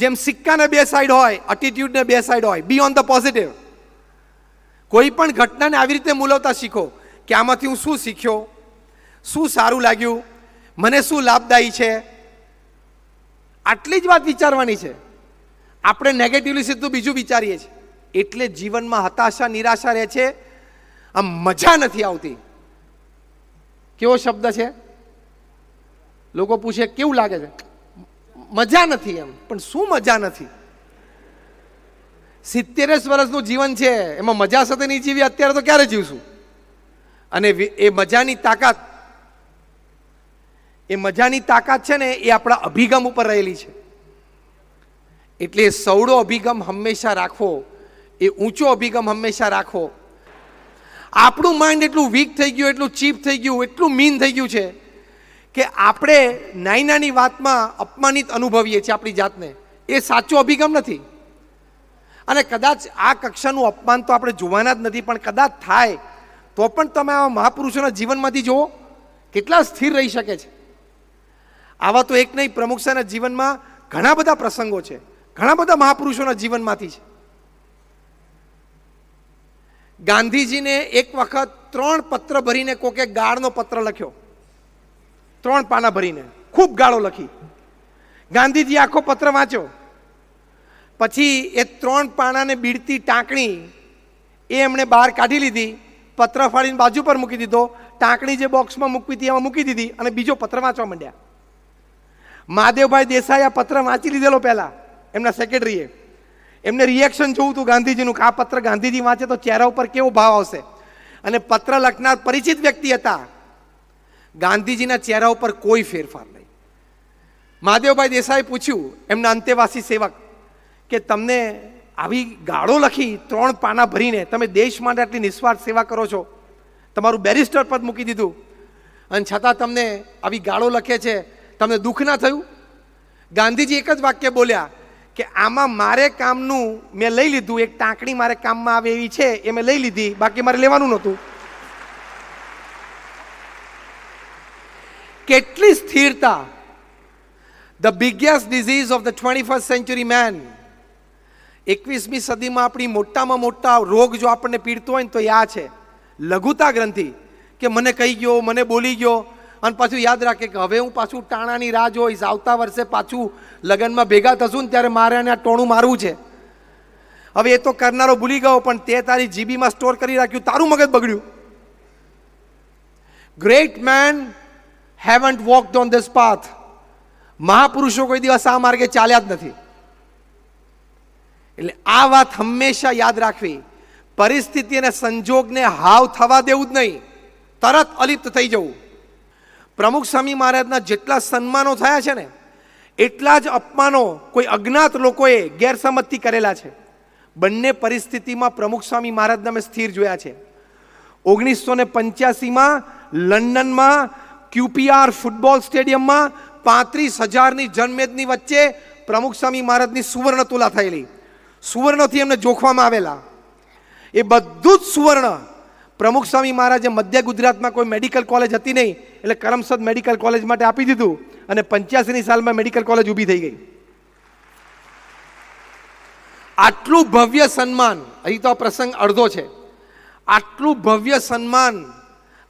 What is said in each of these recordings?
જેમ સિક્કાને બે સાઈડ હોય અટીટ્યૂડને બે સાઈડ હોય બી ઓન ધ પોઝિટિવ કોઈ પણ ઘટનાને આવી રીતે મૂલવતા શીખો કે આમાંથી હું શું શીખ્યો શું સારું લાગ્યું મને શું લાભદાયી છે આટલી જ વાત વિચારવાની છે આપણે નેગેટિવલી સીધું બીજું વિચારીએ છીએ એટલે જીવનમાં હતાશા નિરાશા રહે છે આમ મજા નથી આવતી કેવો શબ્દ છે લોકો પૂછે કેવું લાગે છે મજા નથી એમ પણ શું મજા નથી સિત્તેરસ વર્ષનું જીવન છે એમાં મજા સાથે નહીં જીવી અત્યારે તો ક્યારે જીવશું અને એ મજાની તાકાત એ મજાની તાકાત છે ને એ આપણા અભિગમ ઉપર રહેલી છે એટલે સૌડો અભિગમ હંમેશા રાખવો એ ઊંચો અભિગમ હંમેશા રાખવો આપણું માઇન્ડ એટલું વીક થઈ ગયું એટલું ચીપ થઈ ગયું એટલું મીન થઈ ગયું છે કે આપણે નાની નાની વાતમાં અપમાનિત અનુભવીએ છીએ આપણી જાતને એ સાચો અભિગમ નથી અને કદાચ આ કક્ષાનું અપમાન તો આપણે જોવાના જ નથી પણ કદાચ થાય તો પણ તમે આવા મહાપુરુષોના જીવનમાંથી જુઓ કેટલા સ્થિર રહી શકે છે આવા તો એક નહીં પ્રમુખસાના જીવનમાં ઘણા બધા પ્રસંગો છે ઘણા બધા મહાપુરુષોના જીવનમાંથી છે ગાંધીજીને એક વખત ત્રણ પત્ર ભરીને કોકે ગાળનો પત્ર લખ્યો ત્રણ પાના ભરીને ખૂબ ગાળો લખી ગાંધીજી આખો પત્ર વાંચ્યો પછી એ ત્રણ પાનાને બીડતી ટાંકણી એ એમણે બહાર કાઢી લીધી પત્ર ફાડીને બાજુ પર મૂકી દીધો ટાંકણી જે બોક્સમાં મૂકવી હતી એમાં મૂકી દીધી અને બીજો પત્ર વાંચવા માંડ્યા મહાદેવભાઈ દેસાઈ આ પત્ર વાંચી લીધેલો પહેલાં એમના સેક્રેટરીએ એમને રિએક્શન જોવું હતું ગાંધીજીનું કે આ પત્ર ગાંધીજી વાંચે તો ચહેરા ઉપર કેવો ભાવ આવશે અને પત્ર લખનાર પરિચિત વ્યક્તિ હતા ગાંધીજીના ચહેરા ઉપર કોઈ ફેરફાર નહીં મહાદેવભાઈ દેસાઈ પૂછ્યું એમના અંતેવાસી સેવક કે તમને આવી ગાળો લખી ત્રણ પાના ભરીને તમે દેશ માટે આટલી નિસ્વાર્થ સેવા કરો છો તમારું બેરિસ્ટર પદ મૂકી દીધું અને છતાં તમને આવી ગાળો લખે છે તમને દુઃખ ના થયું ગાંધીજી એક જ વાક્ય બોલ્યા કે આમાં મારે કામનું મેં લઈ લીધું એક ટાંકણી મારે કામમાં આવે એવી છે એ મેં લઈ લીધી બાકી મારે લેવાનું નહોતું કેટલી સ્થિરતા the biggest disease of the twenty first century man એકવીસમી સદીમાં આપણી મોટામાં મોટા રોગ જો આપણને પીડતો હોય ને તો એ આ છે લઘુતા ગ્રંથિ કે મને કહી ગયો મને બોલી ગયો અને પાછું યાદ રાખે કે હવે હું પાછું ટાણાની રાહ જોઈશ આવતા વર્ષે પાછું લગ્નમાં ભેગા થશું ને ત્યારે મારે આને આ ટોણું મારવું છે હવે એ તો કરનારો ભૂલી ગયો પણ તે તારી જીબીમાં સ્ટોર કરી રાખ્યું તારું મગજ બગડ્યું great men haven't walk on this path મહાપુરુષો કોઈ દિવસ આ માર્ગે ચાલ્યા જ નથી એટલે આ વાત હંમેશા યાદ રાખવી પરિસ્થિતિ અને સંજોગને હાવ થવા દેવું જ નહીં તરત અલિપ્ત થઈ જવું પ્રમુખ સ્વામી મહારાજના જેટલા સન્માનો થયા છે ને એટલા જ અપમાનો કોઈ અજ્ઞાત લોકોએ ગેરસમજથી કરેલા છે બંને પરિસ્થિતિમાં પ્રમુખ સ્વામી મહારાજને અમે સ્થિર જોયા છે ઓગણીસો ને પંચ્યાસીમાં લંડનમાં ક્યુપીઆર ફૂટબોલ સ્ટેડિયમમાં પાંત્રીસ હજારની જનમેદની વચ્ચે પ્રમુખ સ્વામી મહારાજની સુવર્ણ તુલા થયેલી સુવર્ણથી એમને જોખવામાં આવેલા એ બધું જ સુવર્ણ પ્રમુખ સ્વામી મહારાજે મધ્ય ગુજરાતમાં કોઈ મેડિકલ કોલેજ હતી નહીં એટલે કરમસદ મેડિકલ કોલેજ માટે આપી દીધું અને પંચ્યાસીની સાલમાં મેડિકલ કોલેજ ઊભી થઈ ગઈ આટલું ભવ્ય સન્માન અહીં તો પ્રસંગ અડધો છે આટલું ભવ્ય સન્માન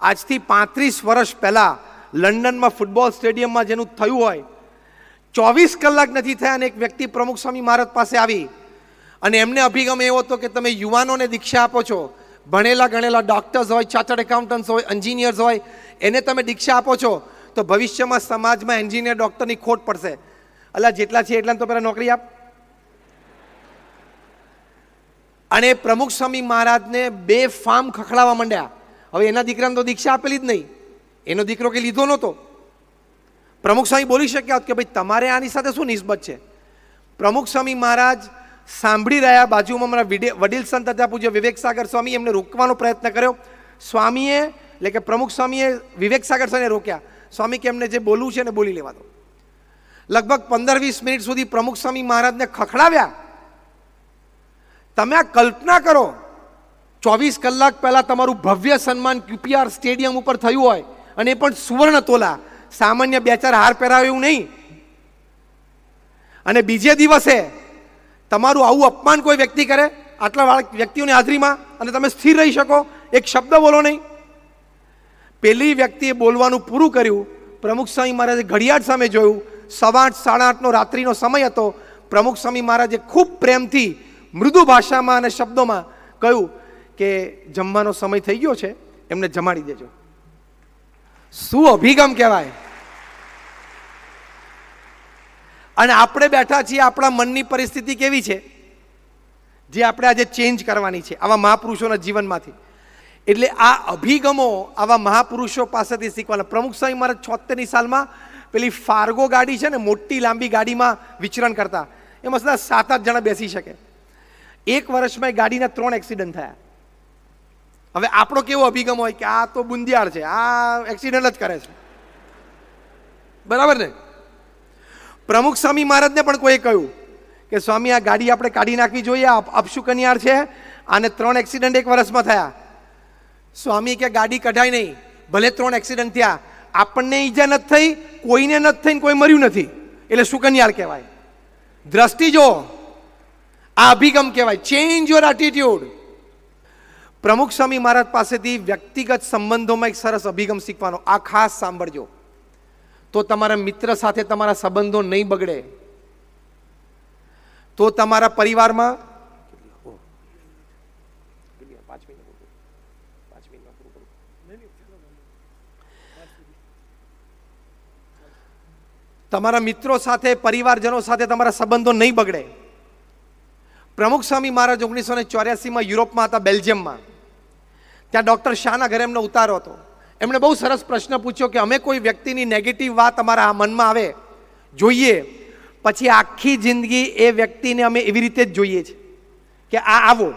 આજથી પાંત્રીસ વર્ષ પહેલાં લંડનમાં ફૂટબોલ સ્ટેડિયમમાં જેનું થયું હોય ચોવીસ કલાક નથી થયા અને એક વ્યક્તિ પ્રમુખ સ્વામી મહારાજ પાસે આવી અને એમને અભિગમ એવો હતો કે તમે યુવાનોને દીક્ષા આપો છો ભણેલા ગણેલા ડૉક્ટર્સ હોય ચાર્ટર્ડ એકાઉન્ટન્ટ્સ હોય એન્જિનિયર્સ હોય એને તમે દીક્ષા આપો છો તો ભવિષ્યમાં સમાજમાં એન્જિનિયર ડૉક્ટરની ખોટ પડશે અલા જેટલા છે એટલા તો પહેલાં નોકરી આપ અને પ્રમુખ સ્વામી મહારાજને બે ફાર્મ ખખડાવવા માંડ્યા હવે એના દીકરાને તો દીક્ષા આપેલી જ નહીં એનો દીકરો કે લીધો નહોતો પ્રમુખ સ્વામી બોલી શક્યા હોત કે ભાઈ તમારે આની સાથે શું નિસ્બત છે પ્રમુખ સ્વામી મહારાજ સાંભળી રહ્યા બાજુમાં મારા વડીલ સંત હતા પૂજ્ય વિવેક સાગર સ્વામી એમને રોકવાનો પ્રયત્ન કર્યો સ્વામીએ એટલે કે પ્રમુખ સ્વામીએ વિવેક સાગર સ્વામીને રોક્યા સ્વામી કે એમને જે બોલવું છે ને બોલી લેવા દો લગભગ પંદર વીસ મિનિટ સુધી પ્રમુખ સ્વામી મહારાજને ખખડાવ્યા તમે આ કલ્પના કરો ચોવીસ કલાક પહેલાં તમારું ભવ્ય સન્માન ક્યુપીઆર સ્ટેડિયમ ઉપર થયું હોય અને એ પણ સુવર્ણ તોલા સામાન્ય બે ચાર હાર પહેરાવે એવું નહીં અને બીજે દિવસે તમારું આવું અપમાન કોઈ વ્યક્તિ કરે આટલા બાળક વ્યક્તિઓની હાજરીમાં અને તમે સ્થિર રહી શકો એક શબ્દ બોલો નહીં પેલી વ્યક્તિએ બોલવાનું પૂરું કર્યું પ્રમુખ સ્વામી મહારાજે ઘડિયાળ સામે જોયું સવા આઠ સાડા આઠનો રાત્રિનો સમય હતો પ્રમુખ સ્વામી મહારાજે ખૂબ પ્રેમથી મૃદુ ભાષામાં અને શબ્દોમાં કહ્યું કે જમવાનો સમય થઈ ગયો છે એમને જમાડી દેજો શું અભિગમ કહેવાય અને આપણે બેઠા છીએ આપણા મનની પરિસ્થિતિ કેવી છે જે આપણે આજે ચેન્જ કરવાની છે આવા મહાપુરુષોના જીવનમાંથી એટલે આ અભિગમો આવા મહાપુરુષો પાસેથી શીખવાના પ્રમુખ સ્વામી મારા છોતેરની સાલમાં પેલી ફાર્ગો ગાડી છે ને મોટી લાંબી ગાડીમાં વિચરણ કરતા એમાં સદા સાત આઠ જણા બેસી શકે એક વર્ષમાં ગાડીના ત્રણ એક્સિડન્ટ થયા હવે આપણો કેવો અભિગમ હોય કે આ તો બુંદિયાળ છે આ એક્સિડન્ટ જ કરે છે બરાબર ને પ્રમુખ સ્વામી મહારાજને પણ કોઈએ કહ્યું કે સ્વામી આ ગાડી આપણે કાઢી નાખવી જોઈએ અપશુકન્યાર છે આને ત્રણ એક્સિડન્ટ એક વર્ષમાં થયા સ્વામી કે ગાડી કઢાય નહીં ભલે ત્રણ એક્સિડન્ટ થયા આપણને ઈજા નથી થઈ કોઈને નથી થઈને કોઈ મર્યું નથી એટલે સુકન્યાર કહેવાય દ્રષ્ટિ જો આ અભિગમ કહેવાય ચેન્જ યોર એટીટ્યુડ પ્રમુખ સ્વામી મહારાજ પાસેથી વ્યક્તિગત સંબંધોમાં એક સરસ અભિગમ શીખવાનો આ ખાસ સાંભળજો તો તમારા મિત્ર સાથે તમારા સંબંધો નહીં બગડે તો તમારા પરિવારમાં તમારા મિત્રો સાથે પરિવારજનો સાથે તમારા સંબંધો નહીં બગડે પ્રમુખ સ્વામી મહારાજ ઓગણીસો ને ચોર્યાસીમાં યુરોપમાં હતા બેલ્જિયમમાં ત્યાં ડૉક્ટર શાહના ઘરે એમનો ઉતારો હતો એમણે બહુ સરસ પ્રશ્ન પૂછ્યો કે અમે કોઈ વ્યક્તિની નેગેટિવ વાત અમારા મનમાં આવે જોઈએ પછી આખી જિંદગી એ વ્યક્તિને અમે એવી રીતે જ જોઈએ છીએ કે આ આવો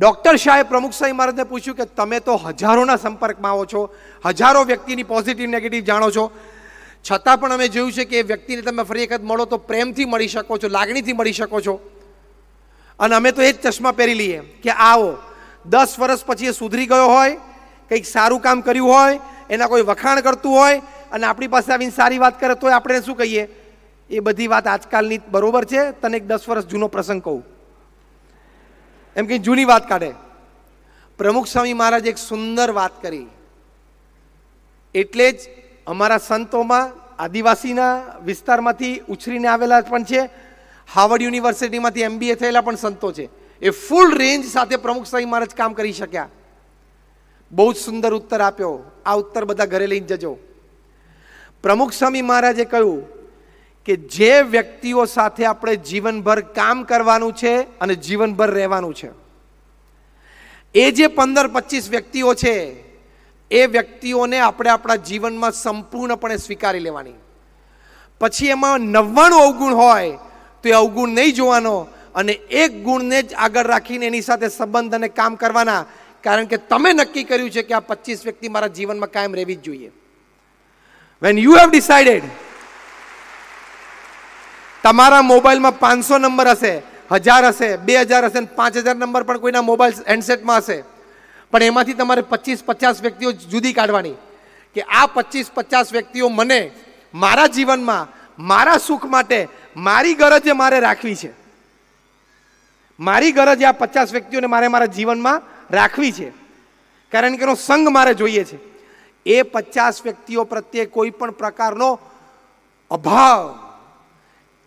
ડૉક્ટર શાહે પ્રમુખ શાહ મહારાજને પૂછ્યું કે તમે તો હજારોના સંપર્કમાં આવો છો હજારો વ્યક્તિની પોઝિટિવ નેગેટિવ જાણો છો છતાં પણ અમે જોયું છે કે એ વ્યક્તિને તમે ફરી વખત મળો તો પ્રેમથી મળી શકો છો લાગણીથી મળી શકો છો અને અમે તો એ જ ચશ્મા પહેરી લઈએ કે આવો દસ વર્ષ પછી એ સુધરી ગયો હોય કંઈક સારું કામ કર્યું હોય એના કોઈ વખાણ કરતું હોય અને આપણી પાસે આવીને સારી વાત કરે તો આપણે શું કહીએ એ બધી વાત આજકાલની બરોબર છે તને એક દસ વર્ષ જૂનો પ્રસંગ કહું એમ કંઈ જૂની વાત કાઢે પ્રમુખ સ્વામી મહારાજ એક સુંદર વાત કરી એટલે જ અમારા સંતોમાં આદિવાસીના વિસ્તારમાંથી ઉછરીને આવેલા પણ છે હાવર્ડ યુનિવર્સિટીમાંથી એમબીએ થયેલા પણ સંતો છે એ ફૂલ રેન્જ સાથે પ્રમુખ સ્વામી મહારાજ કામ કરી શક્યા બહુ જ સુંદર ઉત્તર આપ્યો આ ઉત્તર બધા ઘરે લઈને જજો પ્રમુખ સ્વામી મહારાજે કહ્યું કે જે વ્યક્તિઓ સાથે આપણે જીવનભર કામ કરવાનું છે અને જીવનભર રહેવાનું છે એ જે પંદર પચીસ વ્યક્તિઓ છે એ વ્યક્તિઓને આપણે આપણા જીવનમાં સંપૂર્ણપણે સ્વીકારી લેવાની પછી એમાં નવ્વાણું અવગુણ હોય તો એ અવગુણ નહીં જોવાનો અને એક ગુણને જ આગળ રાખીને એની સાથે સંબંધ અને કામ કરવાના કારણ કે તમે નક્કી કર્યું છે કે આ પચીસ વ્યક્તિ મારા જીવનમાં કાયમ રહેવી જ જોઈએ વેન યુ હેવ ડિસાઇડેડ તમારા મોબાઈલમાં પાંચસો નંબર હશે હજાર હશે બે હજાર હશે પાંચ હજાર નંબર પણ કોઈના મોબાઈલ હેન્ડસેટમાં હશે પણ એમાંથી તમારે પચીસ પચાસ વ્યક્તિઓ જુદી કાઢવાની કે આ પચીસ પચાસ વ્યક્તિઓ મને મારા જીવનમાં મારા સુખ માટે મારી ગરજે મારે રાખવી છે મારી ગરજ આ પચાસ વ્યક્તિઓને મારે મારા જીવનમાં રાખવી છે કારણ કે એનો સંગ મારે જોઈએ છે એ પચાસ વ્યક્તિઓ પ્રત્યે કોઈ પણ પ્રકારનો અભાવ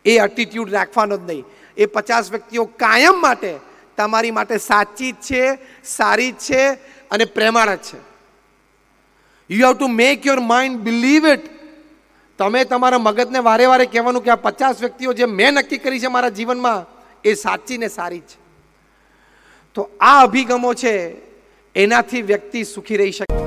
એ એટીટ્યૂડ રાખવાનો જ નહીં એ પચાસ વ્યક્તિઓ કાયમ માટે તમારી માટે સાચી જ છે સારી જ છે અને પ્રેમાળ જ છે you have to make your mind believe it તમે તમારા મગજને વારે વારે કહેવાનું કે આ પચાસ વ્યક્તિઓ જે મેં નક્કી કરી છે મારા જીવનમાં એ સાચી ને સારી છે તો આ અભિગમો છે એનાથી વ્યક્તિ સુખી રહી શકે